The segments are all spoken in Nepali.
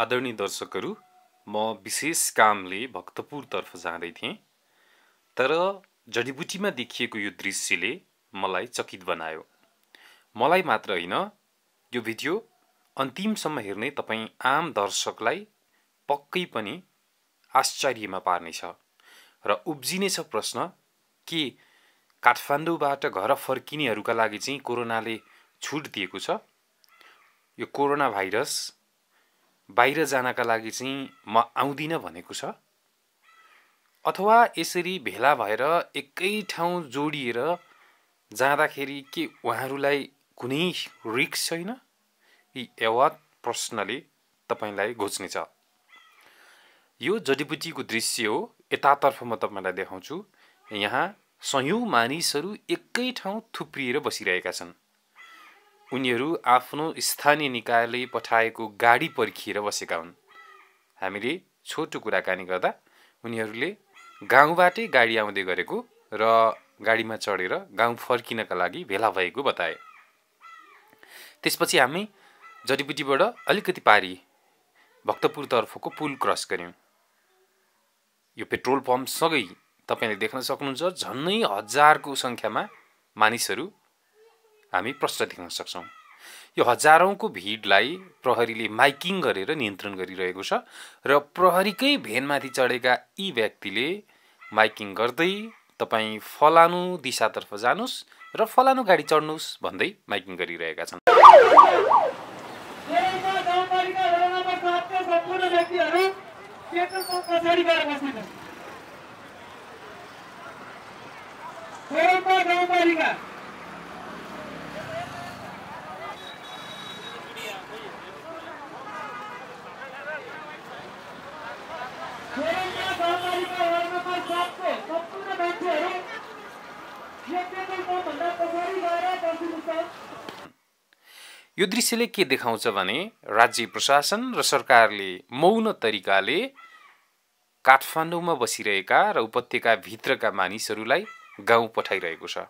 आदरणीय दर्शकहरू म विशेष कामले भक्तपुरतर्फ जाँदै थिएँ तर जडीबुटीमा देखिएको यो दृश्यले मलाई चकित बनायो मलाई मात्र होइन यो भिडियो अन्तिमसम्म हेर्ने तपाईँ आम दर्शकलाई पक्कै पनि आश्चर्यमा पार्नेछ र उब्जिनेछ प्रश्न के काठमाडौँबाट घर फर्किनेहरूका लागि चाहिँ कोरोनाले छुट दिएको छ यो कोरोना भाइरस बाहिर जानका लागि चाहिँ म आउँदिनँ भनेको छ अथवा यसरी भेला भएर एकै ठाउँ जोडिएर जाँदाखेरि के उहाँहरूलाई कुनै रिक्स छैन यी एवत प्रश्नले तपाईँलाई घोच्नेछ यो जडीबुटीको दृश्य हो यतातर्फ म तपाईँलाई देखाउँछु यहाँ सयौँ मानिसहरू एकै ठाउँ थुप्रिएर बसिरहेका छन् उनीहरू आफ्नो स्थानीय निकायले पठाएको गाडी पर्खिएर बसेका हुन् हामीले छोटो कुराकानी गर्दा उनीहरूले गाउँबाटै गाडी आउँदै गरेको र गाडीमा चढेर गाउँ फर्किनका लागि भेला भएको बताए त्यसपछि हामी जडीबुटीबाट अलिकति पारी भक्तपुरतर्फको पुल क्रस गऱ्यौँ यो पेट्रोल पम्पसँगै तपाईँले देख्न सक्नुहुन्छ झन्नै हजारको सङ्ख्यामा मानिसहरू हामी प्रश्न देख्न सक्छौँ यो हजारौँको भिडलाई प्रहरीले माइकिङ गरेर नियन्त्रण गरिरहेको छ र प्रहरीकै भेनमाथि चढेका यी व्यक्तिले माइकिङ गर्दै तपाईँ फलानु दिशातर्फ जानुहोस् र फलानु गाडी चढ्नुहोस् भन्दै माइकिङ गरिरहेका छन् गाउँपालिका सम्पूर्ण मान्छेहरू यो दृश्यले के देखाउँछ भने राज्य प्रशासन र सरकारले मौन तरिकाले काठमाडौँमा बसिरहेका र उपत्यकाभित्रका मानिसहरूलाई गाउँ पठाइरहेको छ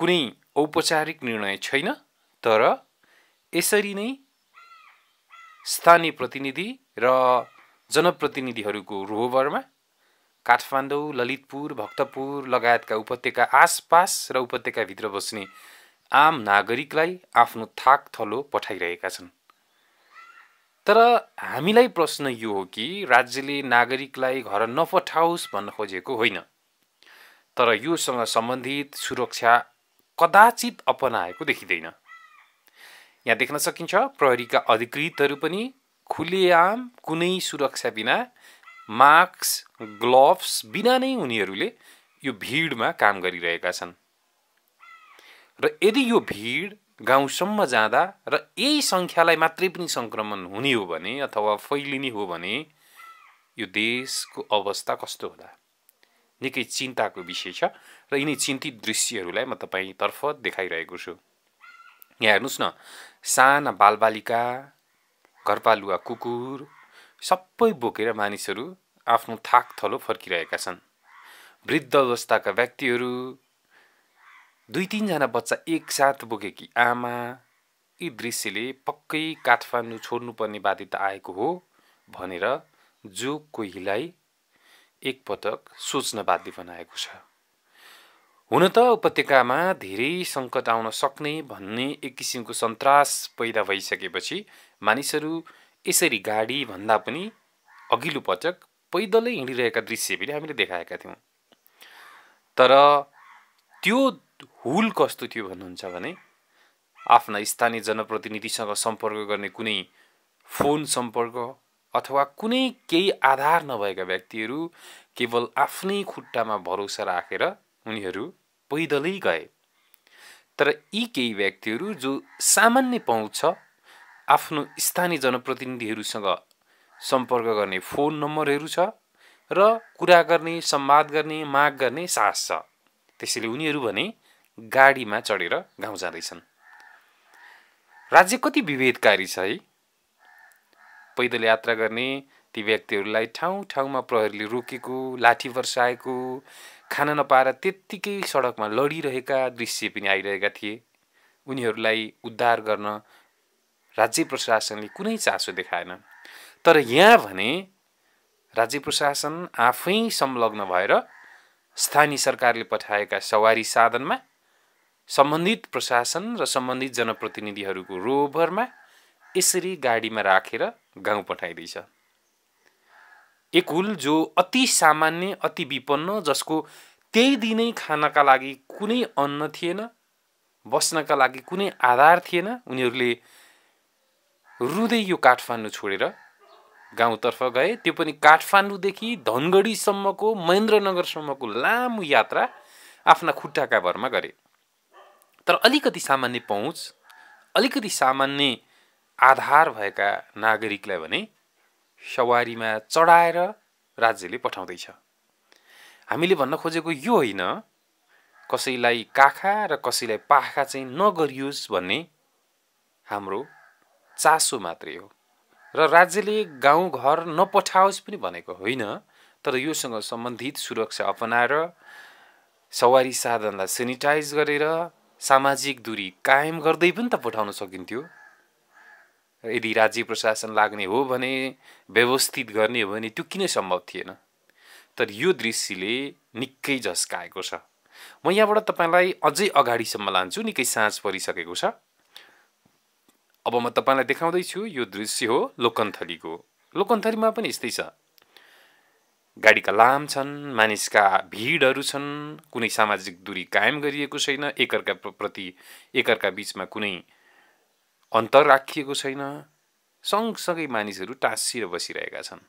कुनै औपचारिक निर्णय छैन तर यसरी नै स्थानीय प्रतिनिधि र जनप्रतिनिधिहरूको रोहबरमा काठमाडौँ ललितपुर भक्तपुर लगायतका उपत्यका आसपास र उपत्यकाभित्र बस्ने आम नागरिकलाई आफ्नो थाक थलो पठाइरहेका छन् तर हामीलाई प्रश्न यो हो कि राज्यले नागरिकलाई घर नपठाओस् भन्न खोजेको होइन तर योसँग सम्बन्धित सुरक्षा कदाचित अपनाएको देखिँदैन यहाँ देख्न सकिन्छ प्रहरीका अधिकृतहरू पनि खुलेआम कुनै सुरक्षा बिना मास्क ग्लोभ्स बिना नै उनीहरूले यो भिडमा काम गरिरहेका छन् र यदि यो भिड गाउँसम्म जाँदा र यही सङ्ख्यालाई मात्रै पनि सङ्क्रमण हुने हो भने अथवा फैलिने हो भने यो देशको अवस्था कस्तो होला निकै चिन्ताको विषय छ र यिनी चिन्तित दृश्यहरूलाई म तपाईँतर्फ देखाइरहेको छु यहाँ हेर्नुहोस् न साना बालबालिका घरपालुवा कुकुर सबै बोकेर मानिसहरू आफ्नो थाक थलो फर्किरहेका छन् वृद्ध अवस्थाका व्यक्तिहरू दुई तिनजना बच्चा एकसाथ बोकेकी आमा यी दृश्यले पक्कै काठमाडौँ छोड्नुपर्ने बाध्यता आएको हो भनेर जो कोहीलाई एकपटक सोच्न बाध्य बनाएको छ हुन त उपत्यकामा धेरै सङ्कट आउन सक्ने भन्ने एक किसिमको सन्तास पैदा भइसकेपछि मानिसहरू यसरी गाडीभन्दा पनि अघिल्लो पटक पैदलै हिँडिरहेका दृश्य पनि हामीले देखाएका थियौँ तर त्यो हुल कस्तो थियो भन्नुहुन्छ भने आफ्ना स्थानीय जनप्रतिनिधिसँग सम्पर्क गर्ने कुनै फोन सम्पर्क अथवा कुनै केही आधार नभएका व्यक्तिहरू केवल आफ्नै खुट्टामा भरोसा राखेर उनीहरू पैदलै गए तर यी केही व्यक्तिहरू जो सामान्य पहुँच छ आफ्नो स्थानीय जनप्रतिनिधिहरूसँग सम्पर्क गर्ने फोन नम्बरहरू छ र कुरा गर्ने सम्वाद गर्ने माग गर्ने साहस छ त्यसैले उनीहरू भने गाडीमा चढेर गाउँ जाँदैछन् राज्य कति विभेदकारी छ है पैदल यात्रा गर्ने ती व्यक्तिहरूलाई ठाउँ ठाउँमा प्रहरीले रोकेको लाठी वर्षाएको खाना नपाएर त्यत्तिकै सडकमा लडिरहेका दृश्य पनि आइरहेका थिए उनीहरूलाई उद्धार गर्न राज्य प्रशासनले कुनै चासो देखाएन तर यहाँ भने राज्य प्रशासन आफै संलग्न भएर स्थानीय सरकारले पठाएका सवारी साधनमा सम्बन्धित प्रशासन र सम्बन्धित जनप्रतिनिधिहरूको रोभरमा यसरी गाडीमा राखेर रा गाउँ पठाइँदैछ एकुल जो अति सामान्य अति विपन्न जसको त्यही दिनै खानका लागि कुनै अन्न थिएन बस्नका लागि कुनै आधार थिएन उनीहरूले रुँदै यो काठमाडौँ छोडेर गाउँतर्फ गए त्यो पनि काठमाडौँदेखि धनगढीसम्मको महेन्द्रनगरसम्मको लामो यात्रा आफ्ना खुट्टाका भरमा गरे तर अलिकति सामान्य पहुँच अलिकति सामान्य आधार भएका नागरिकलाई भने सवारीमा चढाएर राज्यले पठाउँदैछ हामीले भन्न खोजेको यो होइन कसैलाई काखा र कसैलाई पाखा चाहिँ नगरियोस् भन्ने हाम्रो चासो मात्रै हो र राज्यले गाउँ घर नपठाओस् पनि भनेको होइन तर योसँग सम्बन्धित सुरक्षा अपनाएर सवारी साधनलाई सेनिटाइज गरेर सामाजिक दूरी कायम गर्दै पनि त पठाउन सकिन्थ्यो यदि राज्य प्रशासन लाग्ने हो भने व्यवस्थित गर्ने हो भने त्यो किन सम्भव थिएन तर यो दृश्यले निकै झस्काएको छ म यहाँबाट तपाईँलाई अझै अगाडिसम्म लान्छु निकै साँझ परिसकेको छ अब म तपाईँलाई देखाउँदैछु यो दृश्य हो लोकन्थलीको लोकन्थलीमा पनि यस्तै छ गाडीका लाम छन् मानिसका भिडहरू छन् कुनै सामाजिक दूरी कायम गरिएको छैन एकअर्का प्रति एकअर्का बिचमा कुनै अन्तर राखिएको छैन सँगसँगै मानिसहरू टाँसिएर बसिरहेका छन्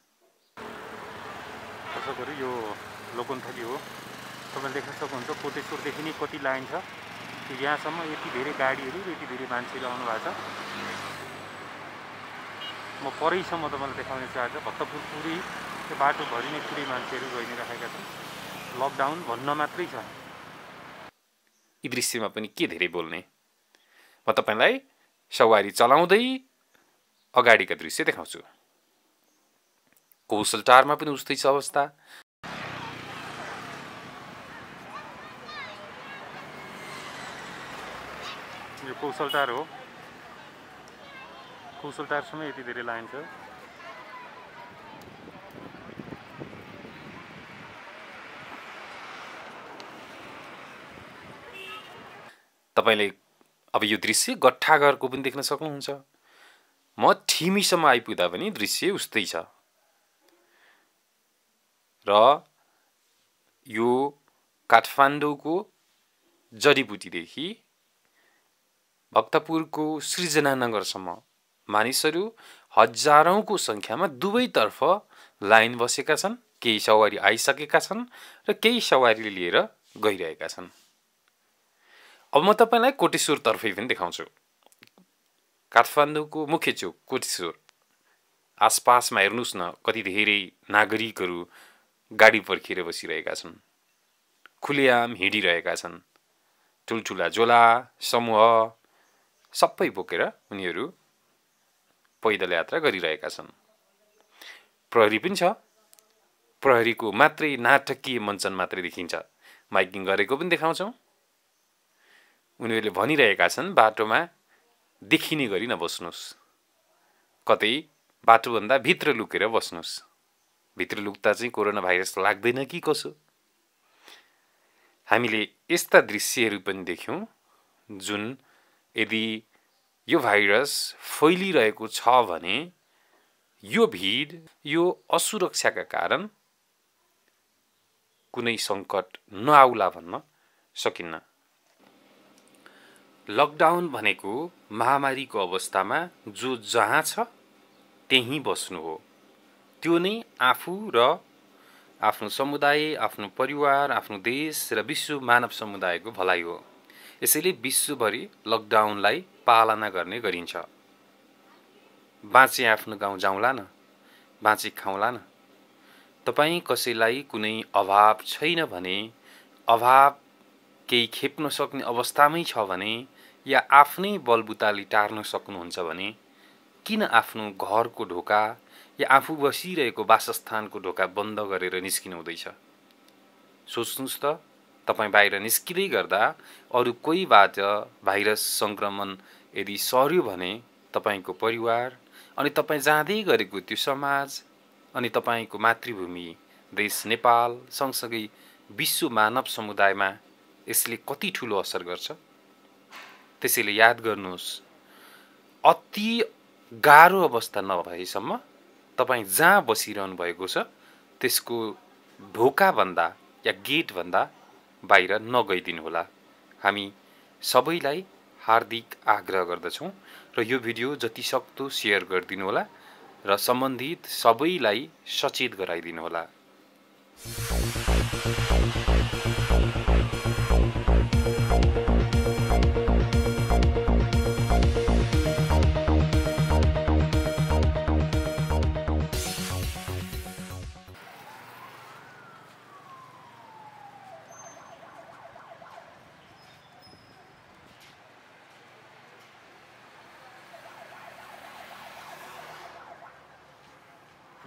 यो लोकन्थली हो तपाईँले देख्न सक्नुहुन्छ कोटेश्वरदेखि नै कति लाइन छ यहाँसम्म यति धेरै गाडीहरू यति धेरै मान्छेहरू आउनु भएको छ म परैसम्म तपाईँलाई देखाउने देखाउन आज भक्तपुर पुरी त्यो बाटोभरि नै पुरै मान्छेहरू गइ नै राखेका छन् लकडाउन भन्न मात्रै छ यी दृश्यमा पनि के धेरै बोल्ने म तपाईँलाई सवारी चलाउँदै अगाडिका दृश्य देखाउँछु कौशलटारमा पनि उस्तै छ अवस्था यो कौशलटार हो कौशलटारसम्म यति धेरै लाइन छ तपाईँले अब यो दृश्य गट्ठाघरको पनि देख्न सक्नुहुन्छ म ठिमीसम्म आइपुग्दा पनि दृश्य उस्तै छ र यो काठमाडौँको जडीबुटीदेखि भक्तपुरको सृजना नगरसम्म मानिसहरू हजारौँको सङ्ख्यामा दुवैतर्फ लाइन बसेका छन् केही सवारी आइसकेका छन् र केही सवारी लिएर गइरहेका छन् अब म तपाईँलाई कोटेश्वरतर्फै पनि देखाउँछु काठमाडौँको मुख्य चोक कोटेश्वर आसपासमा हेर्नुहोस् न कति धेरै नागरिकहरू गाडी पर्खिएर बसिरहेका छन् खुलेआम हिँडिरहेका छन् ठुल्ठुला झोला समूह सबै बोकेर उनीहरू पैदल यात्रा गरिरहेका छन् प्रहरी पनि छ प्रहरीको मात्रै नाटकीय मञ्चन मात्रै देखिन्छ माइकिङ गरेको पनि देखाउँछौँ उनीहरूले भनिरहेका छन् बाटोमा देखिने गरी नबस्नुहोस् कतै बाटोभन्दा भित्र लुकेर बस्नुहोस् भित्र लुक्दा चाहिँ कोरोना भाइरस लाग्दैन कि कसो हामीले यस्ता दृश्यहरू पनि देख्यौँ जुन यदि यो भाइरस फैलिरहेको छ भने यो भिड यो असुरक्षाका कारण कुनै सङ्कट नआउला भन्न सकिन्न लकडाउन भनेको महामारीको अवस्थामा जो जहाँ छ त्यहीँ बस्नु हो त्यो नै आफू र आफ्नो समुदाय आफ्नो परिवार आफ्नो देश र विश्व मानव समुदायको भलाइ हो यसैले विश्वभरि लकडाउनलाई पालना गर्ने गरिन्छ बाँचे आफ्नो गाउँ जाउँला न बाँचे खाउँला न तपाईँ कसैलाई कुनै अभाव छैन भने अभाव केही खेप्न सक्ने अवस्थामै छ भने या आफ्नै बलबुताले टार्न सक्नुहुन्छ भने किन आफ्नो घरको ढोका या आफू बसिरहेको वासस्थानको ढोका बन्द गरेर निस्किनु हुँदैछ सोच्नुहोस् त तपाईँ बाहिर निस्किँदै गर्दा अरू कोहीबाट भाइरस सङ्क्रमण यदि सर्यो भने तपाईँको परिवार अनि तपाईँ जाँदै गरेको त्यो समाज अनि तपाईँको मातृभूमि देश नेपाल सँगसँगै विश्व मानव समुदायमा यसले कति ठुलो असर गर्छ त्यसैले याद गर्नुहोस् अति गाह्रो अवस्था नभएसम्म तपाईँ जहाँ बसिरहनु भएको छ त्यसको ढोकाभन्दा या गेटभन्दा बाहिर नगइदिनुहोला हामी सबैलाई हार्दिक आग्रह गर्दछौँ र यो भिडियो जतिसक्दो सेयर गरिदिनुहोला र सम्बन्धित सबैलाई सचेत गराइदिनुहोला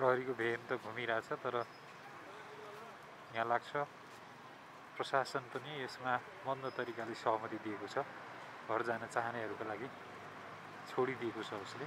प्रहरीको भेन त घुमिरहेछ तर यहाँ लाग्छ प्रशासन पनि यसमा मन्द तरिकाले सहमति दिएको छ घर जान चाहनेहरूको लागि छोडिदिएको छ उसले